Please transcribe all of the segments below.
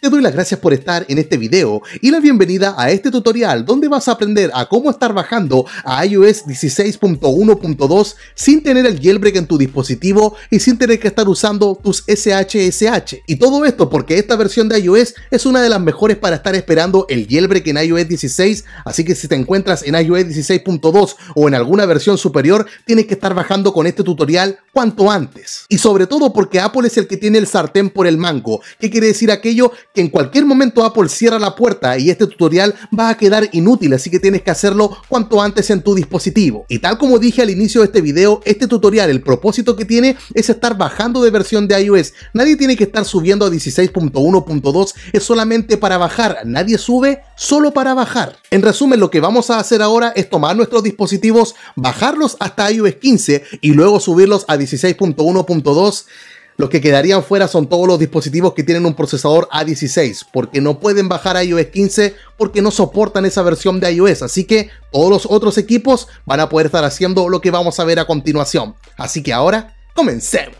te doy las gracias por estar en este video y la bienvenida a este tutorial donde vas a aprender a cómo estar bajando a iOS 16.1.2 sin tener el jailbreak en tu dispositivo y sin tener que estar usando tus SHSH. Y todo esto porque esta versión de iOS es una de las mejores para estar esperando el jailbreak en iOS 16, así que si te encuentras en iOS 16.2 o en alguna versión superior, tienes que estar bajando con este tutorial cuanto antes. Y sobre todo porque Apple es el que tiene el sartén por el mango, ¿Qué quiere decir aquello en cualquier momento Apple cierra la puerta y este tutorial va a quedar inútil, así que tienes que hacerlo cuanto antes en tu dispositivo. Y tal como dije al inicio de este video, este tutorial, el propósito que tiene es estar bajando de versión de iOS. Nadie tiene que estar subiendo a 16.1.2, es solamente para bajar. Nadie sube solo para bajar. En resumen, lo que vamos a hacer ahora es tomar nuestros dispositivos, bajarlos hasta iOS 15 y luego subirlos a 16.1.2 los que quedarían fuera son todos los dispositivos que tienen un procesador A16, porque no pueden bajar a iOS 15 porque no soportan esa versión de iOS, así que todos los otros equipos van a poder estar haciendo lo que vamos a ver a continuación. Así que ahora, comencemos.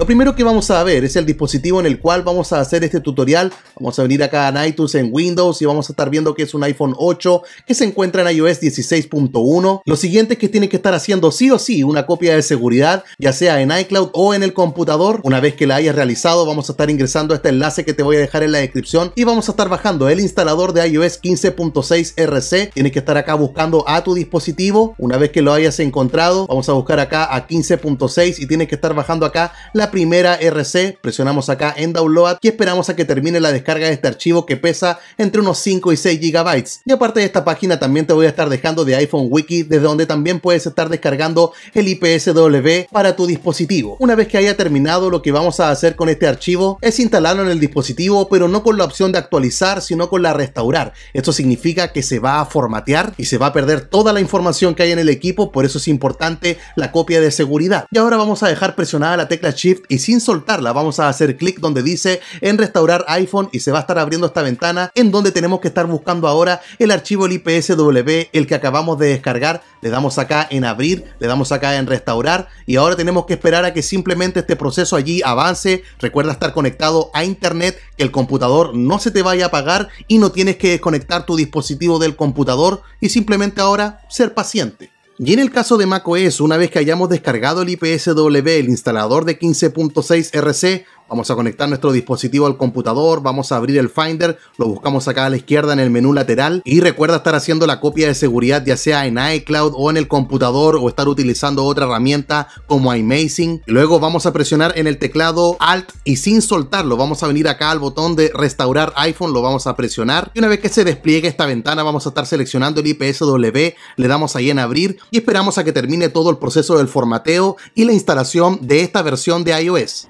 Lo primero que vamos a ver es el dispositivo en el cual vamos a hacer este tutorial. Vamos a venir acá a iTunes en Windows y vamos a estar viendo que es un iPhone 8 que se encuentra en iOS 16.1. Lo siguiente es que tiene que estar haciendo sí o sí una copia de seguridad, ya sea en iCloud o en el computador. Una vez que la hayas realizado, vamos a estar ingresando a este enlace que te voy a dejar en la descripción y vamos a estar bajando el instalador de iOS 15.6 RC. Tienes que estar acá buscando a tu dispositivo. Una vez que lo hayas encontrado, vamos a buscar acá a 15.6 y tienes que estar bajando acá la primera RC, presionamos acá en Download y esperamos a que termine la descarga de este archivo que pesa entre unos 5 y 6 GB. Y aparte de esta página también te voy a estar dejando de iPhone Wiki desde donde también puedes estar descargando el IPSW para tu dispositivo. Una vez que haya terminado lo que vamos a hacer con este archivo es instalarlo en el dispositivo pero no con la opción de actualizar sino con la restaurar. Esto significa que se va a formatear y se va a perder toda la información que hay en el equipo por eso es importante la copia de seguridad. Y ahora vamos a dejar presionada la tecla Shift y sin soltarla vamos a hacer clic donde dice en restaurar iPhone y se va a estar abriendo esta ventana en donde tenemos que estar buscando ahora el archivo el IPSW, el que acabamos de descargar. Le damos acá en abrir, le damos acá en restaurar y ahora tenemos que esperar a que simplemente este proceso allí avance. Recuerda estar conectado a internet, que el computador no se te vaya a apagar y no tienes que desconectar tu dispositivo del computador y simplemente ahora ser paciente. Y en el caso de macOS, una vez que hayamos descargado el IPSW, el instalador de 15.6 RC, Vamos a conectar nuestro dispositivo al computador, vamos a abrir el Finder, lo buscamos acá a la izquierda en el menú lateral y recuerda estar haciendo la copia de seguridad ya sea en iCloud o en el computador o estar utilizando otra herramienta como iMazing. Luego vamos a presionar en el teclado Alt y sin soltarlo vamos a venir acá al botón de restaurar iPhone, lo vamos a presionar y una vez que se despliegue esta ventana vamos a estar seleccionando el IPSW, le damos ahí en abrir y esperamos a que termine todo el proceso del formateo y la instalación de esta versión de iOS.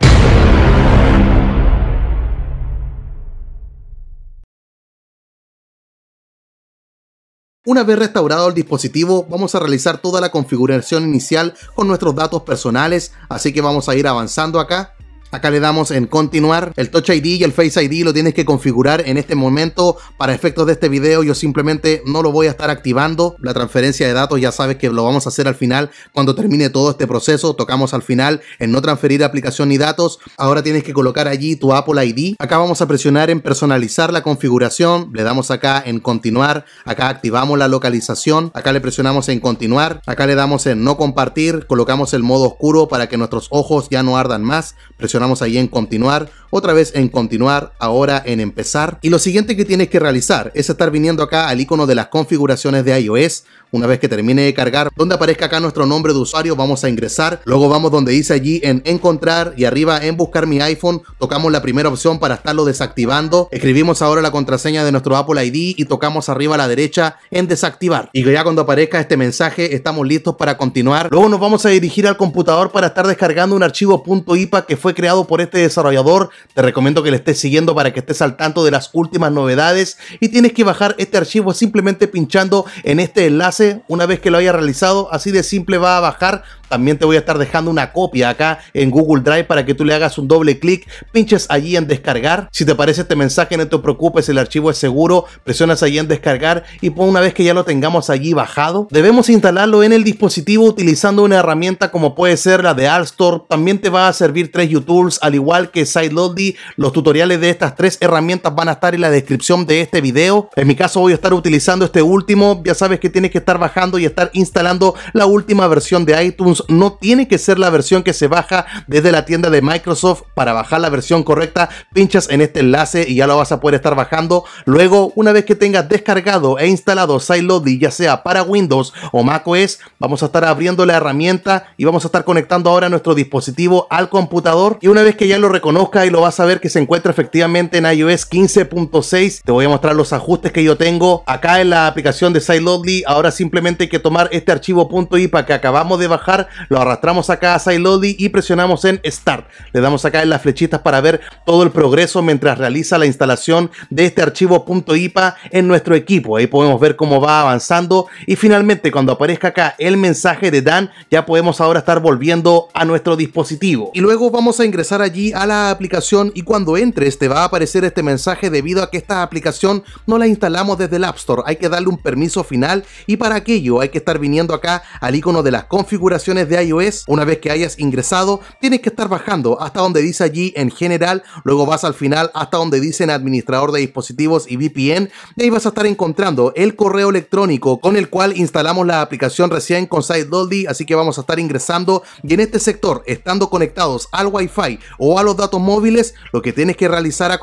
Una vez restaurado el dispositivo, vamos a realizar toda la configuración inicial con nuestros datos personales, así que vamos a ir avanzando acá Acá le damos en continuar. El Touch ID y el Face ID lo tienes que configurar en este momento. Para efectos de este video yo simplemente no lo voy a estar activando. La transferencia de datos ya sabes que lo vamos a hacer al final cuando termine todo este proceso. Tocamos al final en no transferir aplicación ni datos. Ahora tienes que colocar allí tu Apple ID. Acá vamos a presionar en personalizar la configuración. Le damos acá en continuar. Acá activamos la localización. Acá le presionamos en continuar. Acá le damos en no compartir. Colocamos el modo oscuro para que nuestros ojos ya no ardan más. Presionamos ahí en continuar, otra vez en continuar, ahora en empezar. Y lo siguiente que tienes que realizar es estar viniendo acá al icono de las configuraciones de iOS una vez que termine de cargar, donde aparezca acá nuestro nombre de usuario, vamos a ingresar. Luego vamos donde dice allí en encontrar y arriba en buscar mi iPhone, tocamos la primera opción para estarlo desactivando. Escribimos ahora la contraseña de nuestro Apple ID y tocamos arriba a la derecha en desactivar. Y ya cuando aparezca este mensaje, estamos listos para continuar. Luego nos vamos a dirigir al computador para estar descargando un archivo .ipa que fue creado por este desarrollador. Te recomiendo que le estés siguiendo para que estés al tanto de las últimas novedades y tienes que bajar este archivo simplemente pinchando en este enlace una vez que lo haya realizado, así de simple va a bajar. También te voy a estar dejando una copia acá en Google Drive para que tú le hagas un doble clic, pinches allí en descargar. Si te parece este mensaje, no te preocupes, el archivo es seguro, presionas allí en descargar y una vez que ya lo tengamos allí bajado, debemos instalarlo en el dispositivo utilizando una herramienta como puede ser la de Store También te va a servir tres YouTubes, al igual que SideLoadly. Los tutoriales de estas tres herramientas van a estar en la descripción de este video. En mi caso voy a estar utilizando este último, ya sabes que tienes que estar bajando y estar instalando la última versión de iTunes. No tiene que ser la versión que se baja desde la tienda de Microsoft. Para bajar la versión correcta, pinchas en este enlace y ya lo vas a poder estar bajando. Luego, una vez que tengas descargado e instalado Siloady, ya sea para Windows o macOS, vamos a estar abriendo la herramienta y vamos a estar conectando ahora nuestro dispositivo al computador. Y una vez que ya lo reconozca y lo vas a ver que se encuentra efectivamente en iOS 15.6, te voy a mostrar los ajustes que yo tengo acá en la aplicación de Siloady. Ahora sí simplemente hay que tomar este archivo .ipa que acabamos de bajar, lo arrastramos acá a Silodi y presionamos en Start. Le damos acá en las flechitas para ver todo el progreso mientras realiza la instalación de este archivo .ipa en nuestro equipo. Ahí podemos ver cómo va avanzando y finalmente cuando aparezca acá el mensaje de Dan, ya podemos ahora estar volviendo a nuestro dispositivo. Y luego vamos a ingresar allí a la aplicación y cuando entres te va a aparecer este mensaje debido a que esta aplicación no la instalamos desde el App Store. Hay que darle un permiso final y para aquello hay que estar viniendo acá al icono de las configuraciones de iOS. Una vez que hayas ingresado, tienes que estar bajando hasta donde dice allí en general, luego vas al final hasta donde dicen administrador de dispositivos y VPN y ahí vas a estar encontrando el correo electrónico con el cual instalamos la aplicación recién con SideLolly, así que vamos a estar ingresando y en este sector, estando conectados al Wi-Fi o a los datos móviles, lo que tienes que realizar a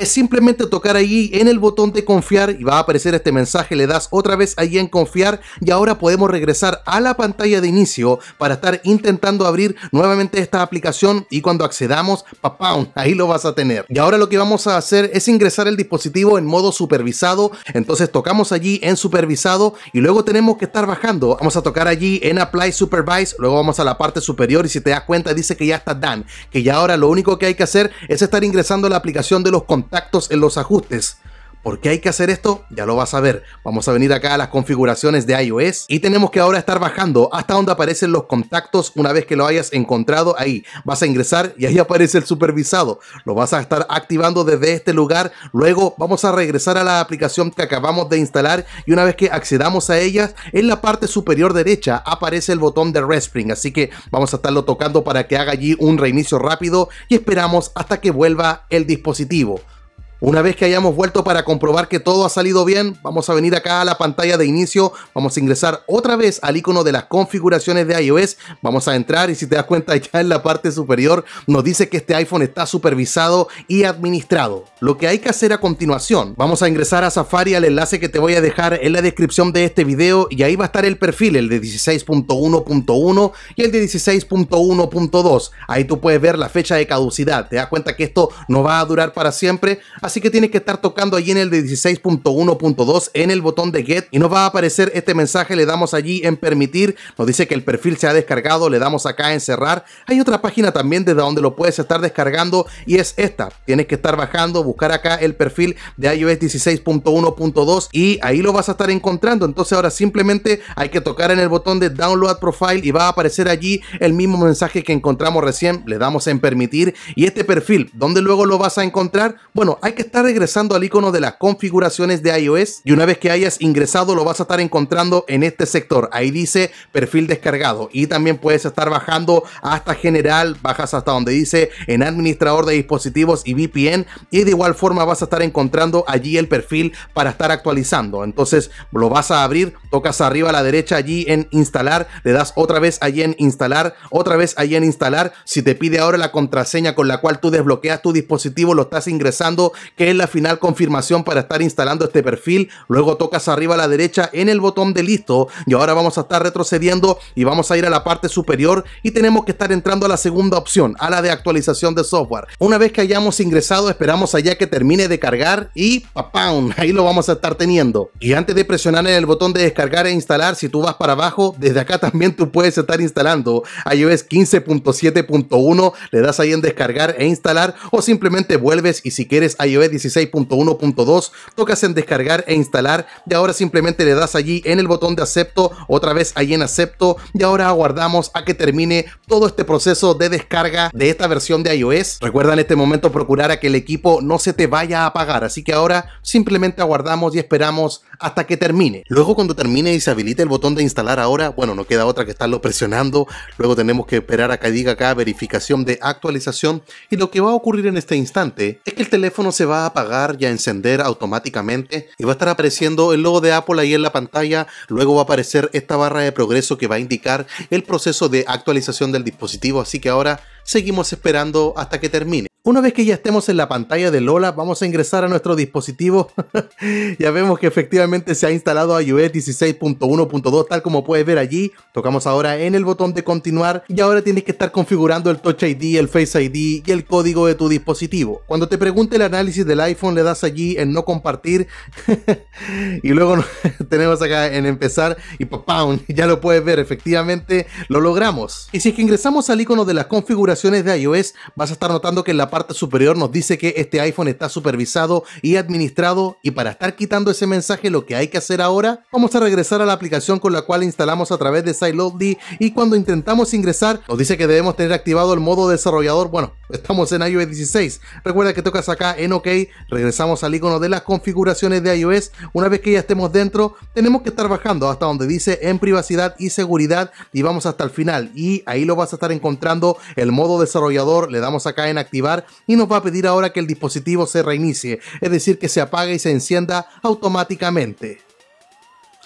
es simplemente tocar allí en el botón de confiar y va a aparecer este mensaje, le das otra vez allí en confiar y ahora podemos regresar a la pantalla de inicio para estar intentando abrir nuevamente esta aplicación y cuando accedamos, papá, ahí lo vas a tener. Y ahora lo que vamos a hacer es ingresar el dispositivo en modo supervisado, entonces tocamos allí en supervisado y luego tenemos que estar bajando, vamos a tocar allí en apply supervise, luego vamos a la parte superior y si te das cuenta dice que ya está done, que ya ahora lo único que hay que hacer es estar ingresando a la aplicación de los contactos contactos en los ajustes. ¿Por qué hay que hacer esto? Ya lo vas a ver. Vamos a venir acá a las configuraciones de iOS y tenemos que ahora estar bajando hasta donde aparecen los contactos una vez que lo hayas encontrado ahí. Vas a ingresar y ahí aparece el supervisado. Lo vas a estar activando desde este lugar. Luego vamos a regresar a la aplicación que acabamos de instalar y una vez que accedamos a ellas, en la parte superior derecha aparece el botón de Respring. Así que vamos a estarlo tocando para que haga allí un reinicio rápido y esperamos hasta que vuelva el dispositivo. Una vez que hayamos vuelto para comprobar que todo ha salido bien, vamos a venir acá a la pantalla de inicio, vamos a ingresar otra vez al icono de las configuraciones de iOS, vamos a entrar y si te das cuenta ya en la parte superior nos dice que este iPhone está supervisado y administrado. Lo que hay que hacer a continuación, vamos a ingresar a Safari al enlace que te voy a dejar en la descripción de este video y ahí va a estar el perfil, el de 16.1.1 y el de 16.1.2. Ahí tú puedes ver la fecha de caducidad, te das cuenta que esto no va a durar para siempre, así que tienes que estar tocando allí en el de 16.1.2 en el botón de Get y nos va a aparecer este mensaje, le damos allí en permitir, nos dice que el perfil se ha descargado, le damos acá en cerrar. Hay otra página también desde donde lo puedes estar descargando y es esta. Tienes que estar bajando, buscar acá el perfil de iOS 16.1.2 y ahí lo vas a estar encontrando. Entonces ahora simplemente hay que tocar en el botón de Download Profile y va a aparecer allí el mismo mensaje que encontramos recién. Le damos en permitir y este perfil, ¿dónde luego lo vas a encontrar? Bueno, hay que que estar regresando al icono de las configuraciones de iOS y una vez que hayas ingresado lo vas a estar encontrando en este sector. Ahí dice perfil descargado y también puedes estar bajando hasta general, bajas hasta donde dice en administrador de dispositivos y VPN y de igual forma vas a estar encontrando allí el perfil para estar actualizando. Entonces lo vas a abrir, tocas arriba a la derecha allí en instalar, le das otra vez allí en instalar, otra vez allí en instalar. Si te pide ahora la contraseña con la cual tú desbloqueas tu dispositivo, lo estás ingresando que es la final confirmación para estar instalando este perfil. Luego tocas arriba a la derecha en el botón de listo y ahora vamos a estar retrocediendo y vamos a ir a la parte superior y tenemos que estar entrando a la segunda opción, a la de actualización de software. Una vez que hayamos ingresado, esperamos allá que termine de cargar y ¡pam! Ahí lo vamos a estar teniendo. Y antes de presionar en el botón de descargar e instalar, si tú vas para abajo, desde acá también tú puedes estar instalando iOS 15.7.1, le das ahí en descargar e instalar o simplemente vuelves y si quieres iOS 16.1.2, tocas en descargar e instalar y ahora simplemente le das allí en el botón de acepto, otra vez ahí en acepto y ahora aguardamos a que termine todo este proceso de descarga de esta versión de iOS. Recuerda en este momento procurar a que el equipo no se te vaya a apagar, así que ahora simplemente aguardamos y esperamos hasta que termine. Luego cuando termine y se habilite el botón de instalar ahora, bueno, no queda otra que estarlo presionando, luego tenemos que esperar a que diga acá verificación de actualización y lo que va a ocurrir en este instante es que el teléfono se se va a apagar y a encender automáticamente y va a estar apareciendo el logo de Apple ahí en la pantalla, luego va a aparecer esta barra de progreso que va a indicar el proceso de actualización del dispositivo, así que ahora seguimos esperando hasta que termine. Una vez que ya estemos en la pantalla de Lola, vamos a ingresar a nuestro dispositivo. ya vemos que efectivamente se ha instalado iOS 16.1.2 tal como puedes ver allí. Tocamos ahora en el botón de continuar y ahora tienes que estar configurando el Touch ID, el Face ID y el código de tu dispositivo. Cuando te pregunte el análisis del iPhone le das allí en no compartir y luego tenemos acá en empezar y ya lo puedes ver efectivamente lo logramos. Y si es que ingresamos al icono de las configuraciones de iOS vas a estar notando que en la parte parte superior nos dice que este iPhone está supervisado y administrado y para estar quitando ese mensaje lo que hay que hacer ahora, vamos a regresar a la aplicación con la cual instalamos a través de SiloD y cuando intentamos ingresar nos dice que debemos tener activado el modo desarrollador, bueno, estamos en iOS 16, recuerda que tocas acá en OK, regresamos al icono de las configuraciones de iOS, una vez que ya estemos dentro tenemos que estar bajando hasta donde dice en privacidad y seguridad y vamos hasta el final y ahí lo vas a estar encontrando el modo desarrollador, le damos acá en activar y nos va a pedir ahora que el dispositivo se reinicie, es decir, que se apague y se encienda automáticamente.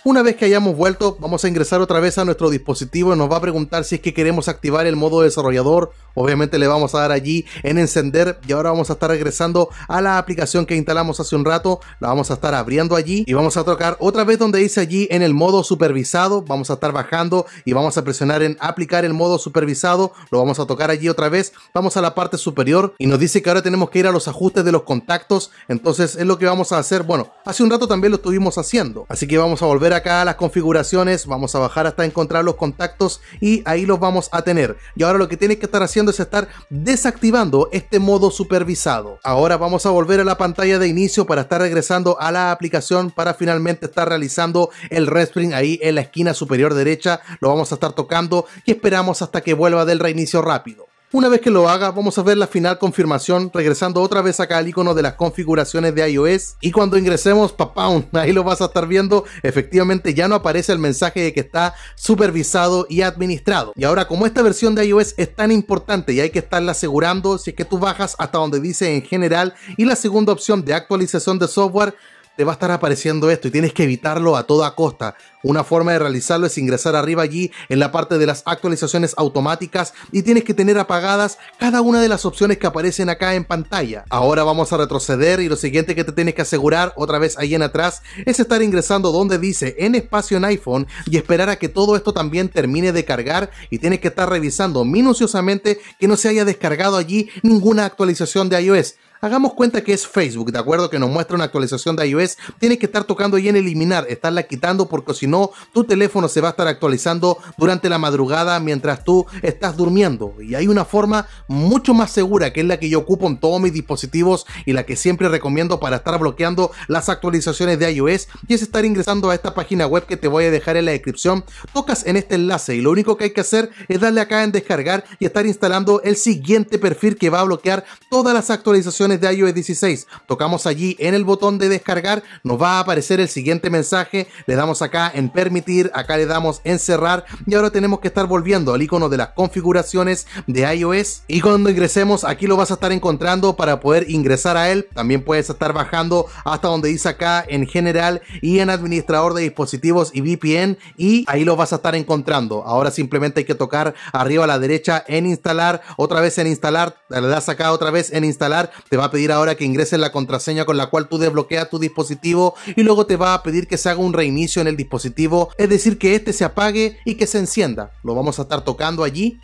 Una vez que hayamos vuelto, vamos a ingresar otra vez a nuestro dispositivo nos va a preguntar si es que queremos activar el modo desarrollador. Obviamente le vamos a dar allí en encender y ahora vamos a estar regresando a la aplicación que instalamos hace un rato. La vamos a estar abriendo allí y vamos a tocar otra vez donde dice allí en el modo supervisado. Vamos a estar bajando y vamos a presionar en aplicar el modo supervisado. Lo vamos a tocar allí otra vez. Vamos a la parte superior y nos dice que ahora tenemos que ir a los ajustes de los contactos. Entonces es lo que vamos a hacer. Bueno, hace un rato también lo estuvimos haciendo. Así que vamos a volver acá las configuraciones, vamos a bajar hasta encontrar los contactos y ahí los vamos a tener. Y ahora lo que tiene que estar haciendo es estar desactivando este modo supervisado. Ahora vamos a volver a la pantalla de inicio para estar regresando a la aplicación para finalmente estar realizando el Respring ahí en la esquina superior derecha. Lo vamos a estar tocando y esperamos hasta que vuelva del reinicio rápido. Una vez que lo haga, vamos a ver la final confirmación, regresando otra vez acá al icono de las configuraciones de iOS. Y cuando ingresemos, papá, ahí lo vas a estar viendo, efectivamente ya no aparece el mensaje de que está supervisado y administrado. Y ahora, como esta versión de iOS es tan importante y hay que estarla asegurando, si es que tú bajas hasta donde dice en general y la segunda opción de actualización de software, te va a estar apareciendo esto y tienes que evitarlo a toda costa. Una forma de realizarlo es ingresar arriba allí en la parte de las actualizaciones automáticas y tienes que tener apagadas cada una de las opciones que aparecen acá en pantalla. Ahora vamos a retroceder y lo siguiente que te tienes que asegurar otra vez ahí en atrás es estar ingresando donde dice en espacio en iPhone y esperar a que todo esto también termine de cargar y tienes que estar revisando minuciosamente que no se haya descargado allí ninguna actualización de iOS. Hagamos cuenta que es Facebook, ¿de acuerdo? Que nos muestra una actualización de iOS. Tienes que estar tocando y en eliminar, estarla quitando porque si no, tu teléfono se va a estar actualizando durante la madrugada mientras tú estás durmiendo. Y hay una forma mucho más segura que es la que yo ocupo en todos mis dispositivos y la que siempre recomiendo para estar bloqueando las actualizaciones de iOS y es estar ingresando a esta página web que te voy a dejar en la descripción. Tocas en este enlace y lo único que hay que hacer es darle acá en descargar y estar instalando el siguiente perfil que va a bloquear todas las actualizaciones de iOS 16. Tocamos allí en el botón de descargar, nos va a aparecer el siguiente mensaje, le damos acá en permitir, acá le damos en cerrar y ahora tenemos que estar volviendo al icono de las configuraciones de iOS y cuando ingresemos aquí lo vas a estar encontrando para poder ingresar a él. También puedes estar bajando hasta donde dice acá en general y en administrador de dispositivos y VPN y ahí lo vas a estar encontrando. Ahora simplemente hay que tocar arriba a la derecha en instalar, otra vez en instalar, le das acá otra vez en instalar, te va a pedir ahora que ingreses la contraseña con la cual tú desbloqueas tu dispositivo y luego te va a pedir que se haga un reinicio en el dispositivo, es decir, que este se apague y que se encienda. Lo vamos a estar tocando allí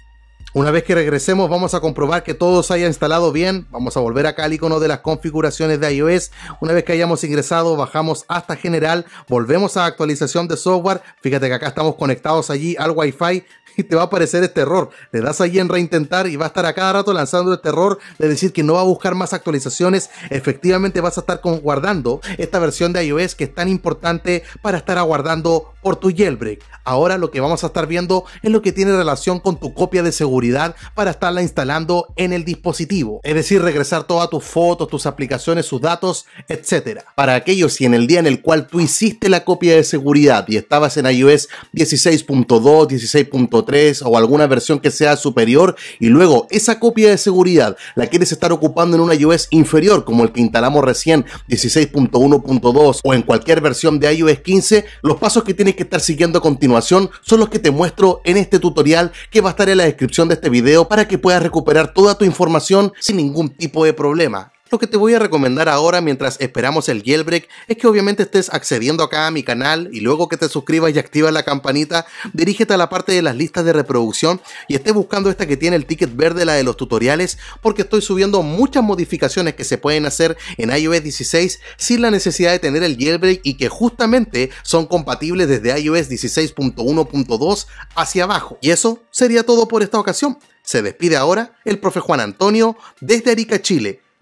una vez que regresemos vamos a comprobar que todo se haya instalado bien, vamos a volver acá al icono de las configuraciones de iOS, una vez que hayamos ingresado bajamos hasta general, volvemos a actualización de software, fíjate que acá estamos conectados allí al Wi-Fi, te va a aparecer este error. Le das ahí en reintentar y va a estar a cada rato lanzando este error de decir que no va a buscar más actualizaciones. Efectivamente vas a estar guardando esta versión de iOS que es tan importante para estar aguardando por tu jailbreak. Ahora lo que vamos a estar viendo es lo que tiene relación con tu copia de seguridad para estarla instalando en el dispositivo. Es decir, regresar todas tus fotos, tus aplicaciones, sus datos, etcétera. Para aquellos si en el día en el cual tú hiciste la copia de seguridad y estabas en iOS 16.2, 16.3, o alguna versión que sea superior y luego esa copia de seguridad la quieres estar ocupando en una iOS inferior como el que instalamos recién 16.1.2 o en cualquier versión de iOS 15, los pasos que tienes que estar siguiendo a continuación son los que te muestro en este tutorial que va a estar en la descripción de este video para que puedas recuperar toda tu información sin ningún tipo de problema. Lo que te voy a recomendar ahora mientras esperamos el jailbreak es que obviamente estés accediendo acá a mi canal y luego que te suscribas y activas la campanita, dirígete a la parte de las listas de reproducción y estés buscando esta que tiene el ticket verde, la de los tutoriales, porque estoy subiendo muchas modificaciones que se pueden hacer en iOS 16 sin la necesidad de tener el jailbreak y que justamente son compatibles desde iOS 16.1.2 hacia abajo. Y eso sería todo por esta ocasión. Se despide ahora el profe Juan Antonio desde Arica, Chile